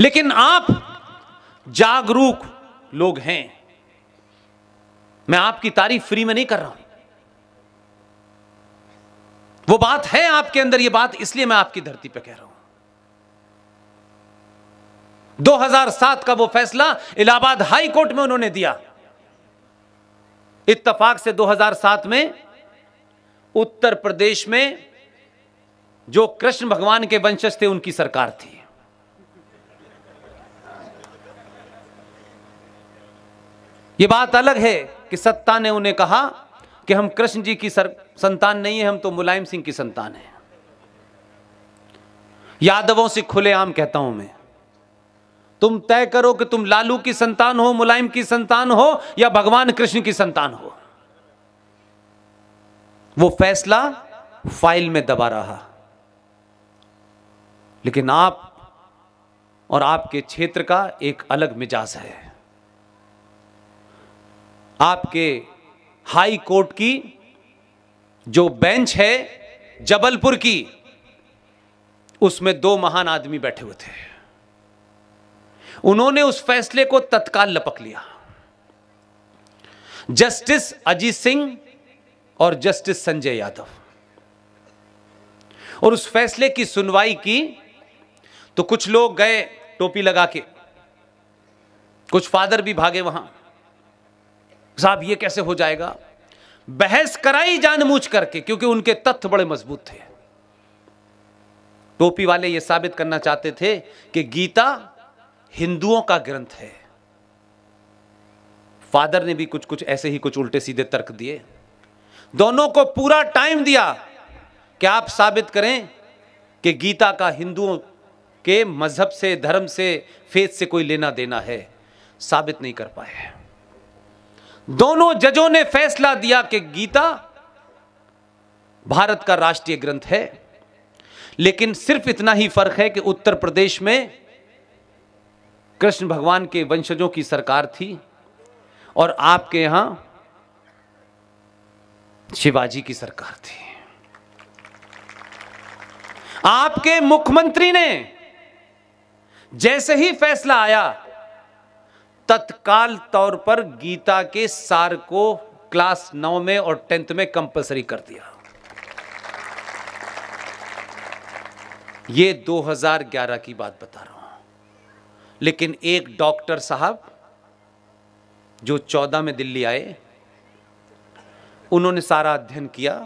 लेकिन आप जागरूक लोग हैं मैं आपकी तारीफ फ्री में नहीं कर रहा हूं वो बात है आपके अंदर ये बात इसलिए मैं आपकी धरती पे कह रहा हूं 2007 का वो फैसला इलाहाबाद हाई कोर्ट में उन्होंने दिया इत्तफाक से 2007 में उत्तर प्रदेश में जो कृष्ण भगवान के वंशज थे उनकी सरकार थी ये बात अलग है कि सत्ता ने उन्हें कहा कि हम कृष्ण जी की सर, संतान नहीं है हम तो मुलायम सिंह की संतान है यादवों से खुलेआम कहता हूं मैं तुम तय करो कि तुम लालू की संतान हो मुलायम की संतान हो या भगवान कृष्ण की संतान हो वो फैसला फाइल में दबा रहा लेकिन आप और आपके क्षेत्र का एक अलग मिजाज है आपके हाई कोर्ट की जो बेंच है जबलपुर की उसमें दो महान आदमी बैठे हुए थे उन्होंने उस फैसले को तत्काल लपक लिया जस्टिस अजीत सिंह और जस्टिस संजय यादव और उस फैसले की सुनवाई की तो कुछ लोग गए टोपी लगा के कुछ फादर भी भागे वहां साहब ये कैसे हो जाएगा बहस कराई जानबूझ करके क्योंकि उनके तथ्य बड़े मजबूत थे टोपी वाले ये साबित करना चाहते थे कि गीता हिंदुओं का ग्रंथ है फादर ने भी कुछ कुछ ऐसे ही कुछ उल्टे सीधे तर्क दिए दोनों को पूरा टाइम दिया कि आप साबित करें कि गीता का हिंदुओं के मजहब से धर्म से फेथ से कोई लेना देना है साबित नहीं कर पाए हैं दोनों जजों ने फैसला दिया कि गीता भारत का राष्ट्रीय ग्रंथ है लेकिन सिर्फ इतना ही फर्क है कि उत्तर प्रदेश में कृष्ण भगवान के वंशजों की सरकार थी और आपके यहां शिवाजी की सरकार थी आपके मुख्यमंत्री ने जैसे ही फैसला आया तत्काल तौर पर गीता के सार को क्लास नौ में और टेंथ में कंपलसरी कर दिया ये 2011 की बात बता रहा हूं लेकिन एक डॉक्टर साहब जो 14 में दिल्ली आए उन्होंने सारा अध्ययन किया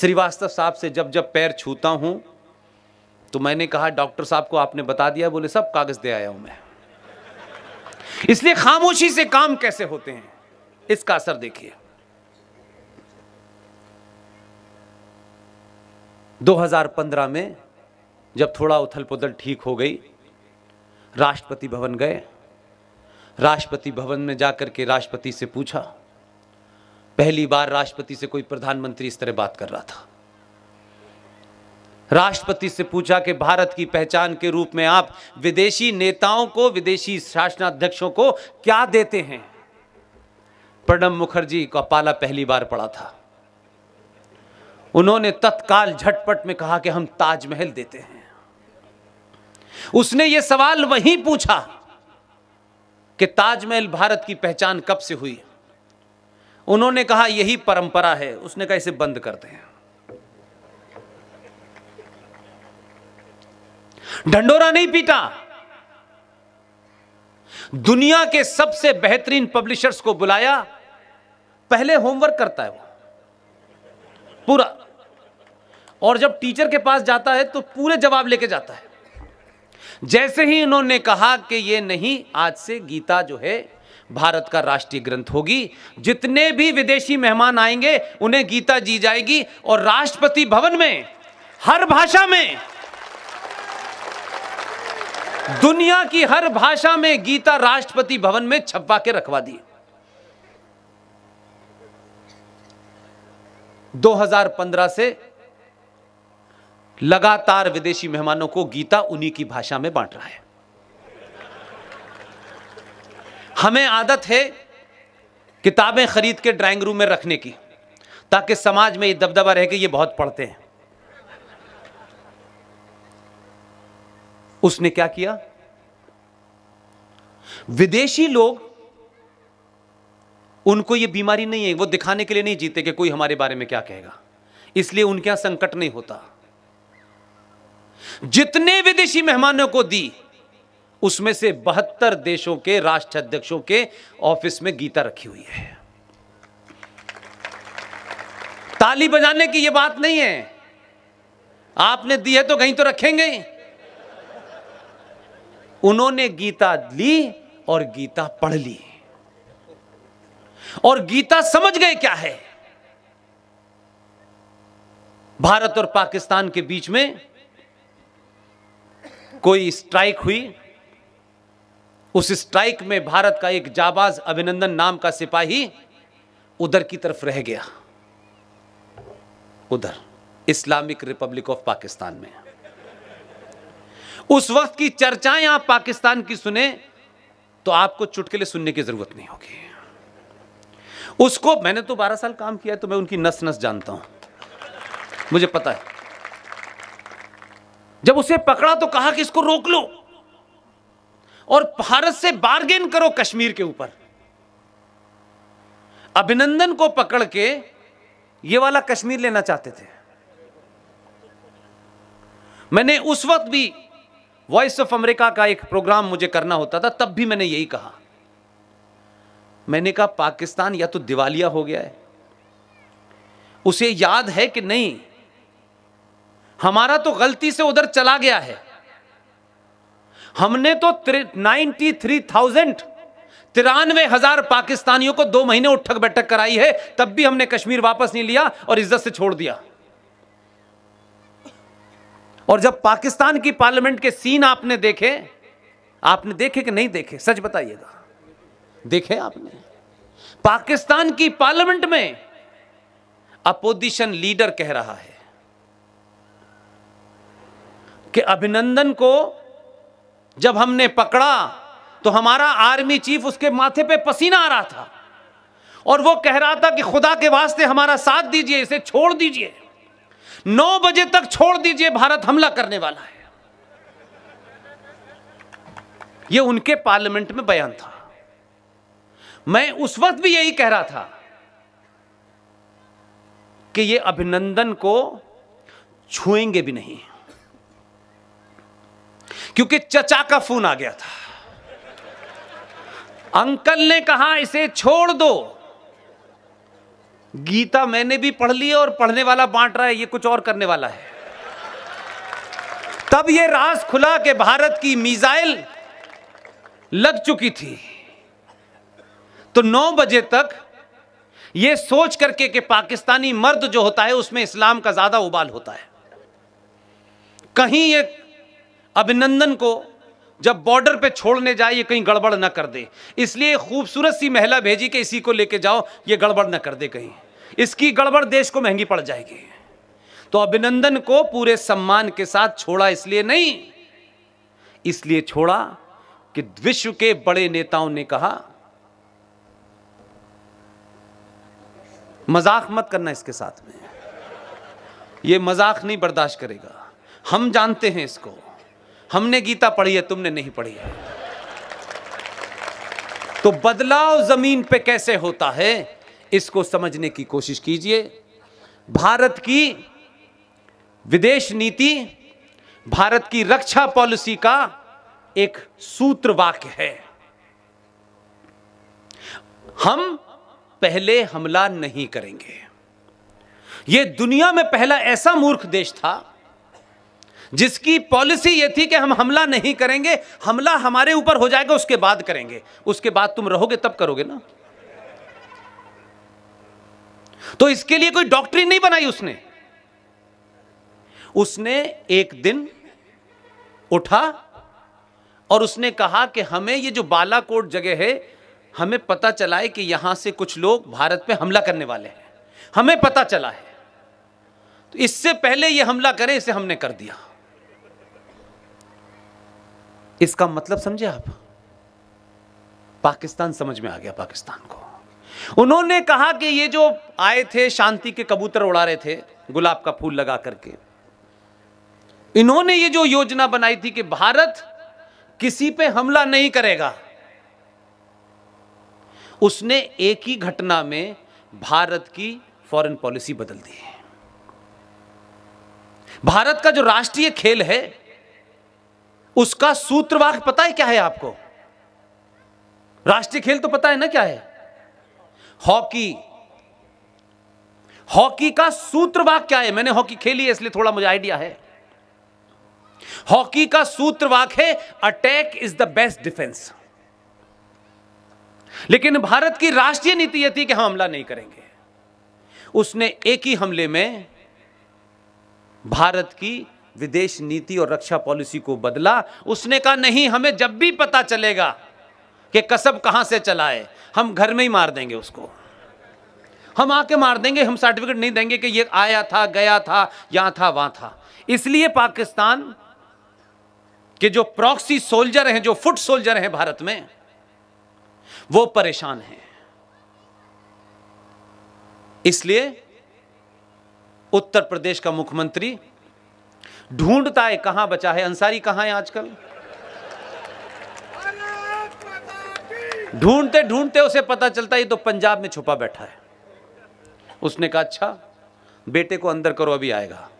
श्रीवास्तव साहब से जब जब पैर छूता हूं तो मैंने कहा डॉक्टर साहब को आपने बता दिया बोले सब कागज़ दे आया हूं मैं इसलिए खामोशी से काम कैसे होते हैं इसका असर देखिए 2015 में जब थोड़ा उथल पुथल ठीक हो गई राष्ट्रपति भवन गए राष्ट्रपति भवन में जाकर के राष्ट्रपति से पूछा पहली बार राष्ट्रपति से कोई प्रधानमंत्री इस तरह बात कर रहा था राष्ट्रपति से पूछा कि भारत की पहचान के रूप में आप विदेशी नेताओं को विदेशी शासनाध्यक्षों को क्या देते हैं प्रणब मुखर्जी का पाला पहली बार पड़ा था उन्होंने तत्काल झटपट में कहा कि हम ताजमहल देते हैं उसने यह सवाल वहीं पूछा कि ताजमहल भारत की पहचान कब से हुई उन्होंने कहा यही परंपरा है उसने कहा इसे बंद करते हैं ढंडोरा नहीं पीटा दुनिया के सबसे बेहतरीन पब्लिशर्स को बुलाया पहले होमवर्क करता है वो पूरा और जब टीचर के पास जाता है तो पूरे जवाब लेके जाता है जैसे ही इन्होंने कहा कि ये नहीं आज से गीता जो है भारत का राष्ट्रीय ग्रंथ होगी जितने भी विदेशी मेहमान आएंगे उन्हें गीता जी जाएगी और राष्ट्रपति भवन में हर भाषा में दुनिया की हर भाषा में गीता राष्ट्रपति भवन में छपवा के रखवा दी 2015 से लगातार विदेशी मेहमानों को गीता उन्हीं की भाषा में बांट रहा है हमें आदत है किताबें खरीद के ड्राइंग रूम में रखने की ताकि समाज में ये दबदबा रहे कि ये बहुत पढ़ते हैं उसने क्या किया विदेशी लोग उनको यह बीमारी नहीं है वो दिखाने के लिए नहीं जीते कि कोई हमारे बारे में क्या कहेगा इसलिए उनके यहां संकट नहीं होता जितने विदेशी मेहमानों को दी उसमें से बहत्तर देशों के राष्ट्राध्यक्षों के ऑफिस में गीता रखी हुई है ताली बजाने की यह बात नहीं है आपने दी है तो कहीं तो रखेंगे उन्होंने गीता ली और गीता पढ़ ली और गीता समझ गए क्या है भारत और पाकिस्तान के बीच में कोई स्ट्राइक हुई उस स्ट्राइक में भारत का एक जाबाज अभिनंदन नाम का सिपाही उधर की तरफ रह गया उधर इस्लामिक रिपब्लिक ऑफ पाकिस्तान में उस वक्त की चर्चाएं आप पाकिस्तान की सुने तो आपको चुटकुले सुनने की जरूरत नहीं होगी उसको मैंने तो 12 साल काम किया है तो मैं उनकी नस नस जानता हूं मुझे पता है जब उसे पकड़ा तो कहा कि इसको रोक लो और भारत से बार्गेन करो कश्मीर के ऊपर अभिनंदन को पकड़ के ये वाला कश्मीर लेना चाहते थे मैंने उस वक्त भी वॉइस ऑफ अमेरिका का एक प्रोग्राम मुझे करना होता था तब भी मैंने यही कहा मैंने कहा पाकिस्तान या तो दिवालिया हो गया है उसे याद है कि नहीं हमारा तो गलती से उधर चला गया है हमने तो नाइन्टी थ्री थाउजेंड तिरानवे हजार पाकिस्तानियों को दो महीने उठक बैठक कराई है तब भी हमने कश्मीर वापस नहीं लिया और इज्जत से छोड़ दिया और जब पाकिस्तान की पार्लियामेंट के सीन आपने देखे आपने देखे कि नहीं देखे सच बताइएगा देखे आपने पाकिस्तान की पार्लियामेंट में अपोजिशन लीडर कह रहा है कि अभिनंदन को जब हमने पकड़ा तो हमारा आर्मी चीफ उसके माथे पे पसीना आ रहा था और वो कह रहा था कि खुदा के वास्ते हमारा साथ दीजिए इसे छोड़ दीजिए नौ बजे तक छोड़ दीजिए भारत हमला करने वाला है यह उनके पार्लियामेंट में बयान था मैं उस वक्त भी यही कह रहा था कि ये अभिनंदन को छुएंगे भी नहीं क्योंकि चचा का फोन आ गया था अंकल ने कहा इसे छोड़ दो गीता मैंने भी पढ़ ली और पढ़ने वाला बांट रहा है ये कुछ और करने वाला है तब ये राज खुला कि भारत की मिसाइल लग चुकी थी तो 9 बजे तक ये सोच करके कि पाकिस्तानी मर्द जो होता है उसमें इस्लाम का ज्यादा उबाल होता है कहीं ये अभिनंदन को जब बॉर्डर पे छोड़ने जाए ये कहीं गड़बड़ ना कर दे इसलिए खूबसूरत सी महिला भेजी के इसी को लेके जाओ ये गड़बड़ ना कर दे कहीं इसकी गड़बड़ देश को महंगी पड़ जाएगी तो अभिनंदन को पूरे सम्मान के साथ छोड़ा इसलिए नहीं इसलिए छोड़ा कि विश्व के बड़े नेताओं ने कहा मजाक मत करना इसके साथ में ये मजाक नहीं बर्दाश्त करेगा हम जानते हैं इसको हमने गीता पढ़ी है तुमने नहीं पढ़ी है तो बदलाव जमीन पे कैसे होता है इसको समझने की कोशिश कीजिए भारत की विदेश नीति भारत की रक्षा पॉलिसी का एक सूत्र वाक्य है हम पहले हमला नहीं करेंगे यह दुनिया में पहला ऐसा मूर्ख देश था जिसकी पॉलिसी ये थी कि हम हमला नहीं करेंगे हमला हमारे ऊपर हो जाएगा उसके बाद करेंगे उसके बाद तुम रहोगे तब करोगे ना तो इसके लिए कोई डॉक्टरी नहीं बनाई उसने उसने एक दिन उठा और उसने कहा कि हमें ये जो बालाकोट जगह है हमें पता चला है कि यहां से कुछ लोग भारत पे हमला करने वाले हैं हमें पता चला है तो इससे पहले ये हमला करें इसे हमने कर दिया इसका मतलब समझे आप पाकिस्तान समझ में आ गया पाकिस्तान को उन्होंने कहा कि ये जो आए थे शांति के कबूतर उड़ा रहे थे गुलाब का फूल लगा करके इन्होंने ये जो योजना बनाई थी कि भारत किसी पे हमला नहीं करेगा उसने एक ही घटना में भारत की फॉरेन पॉलिसी बदल दी है भारत का जो राष्ट्रीय खेल है उसका सूत्रवाक पता है क्या है आपको राष्ट्रीय खेल तो पता है ना क्या है हॉकी हॉकी का सूत्रवाक क्या है मैंने हॉकी खेली है इसलिए थोड़ा मुझे आइडिया है हॉकी का सूत्रवाक है attack is the best defence लेकिन भारत की राष्ट्रीय नीति यह थी कि हम हमला नहीं करेंगे उसने एक ही हमले में भारत की विदेश नीति और रक्षा पॉलिसी को बदला उसने कहा नहीं हमें जब भी पता चलेगा कि कसब कहां से चलाए हम घर में ही मार देंगे उसको हम आके मार देंगे हम सर्टिफिकेट नहीं देंगे कि ये आया था गया था यहां था वहां था इसलिए पाकिस्तान के जो प्रॉक्सी सोल्जर हैं जो फुट सोल्जर हैं भारत में वो परेशान हैं इसलिए उत्तर प्रदेश का मुख्यमंत्री ढूंढता है कहाँ बचा है अंसारी कहाँ है आजकल ढूंढते ढूंढते उसे पता चलता है ये तो पंजाब में छुपा बैठा है उसने कहा अच्छा बेटे को अंदर करो अभी आएगा